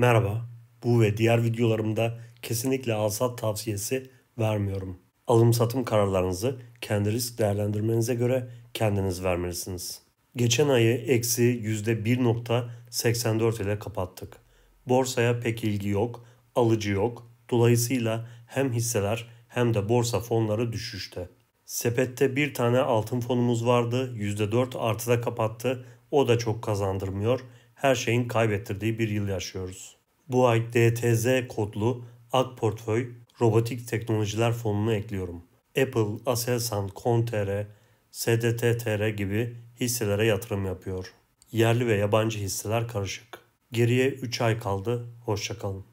Merhaba, bu ve diğer videolarımda kesinlikle alsat tavsiyesi vermiyorum. Alım satım kararlarınızı kendi risk değerlendirmenize göre kendiniz vermelisiniz. Geçen ayı eksi %1.84 ile kapattık. Borsaya pek ilgi yok, alıcı yok. Dolayısıyla hem hisseler hem de borsa fonları düşüşte. Sepette bir tane altın fonumuz vardı. %4 artıda kapattı. O da çok kazandırmıyor her şeyin kaybettirdiği bir yıl yaşıyoruz. Bu ay DTZ kodlu AK Portföy Robotik Teknolojiler Fonu'nu ekliyorum. Apple, Aselsan, Kontere, SDTTR gibi hisselere yatırım yapıyor. Yerli ve yabancı hisseler karışık. Geriye 3 ay kaldı. Hoşçakalın.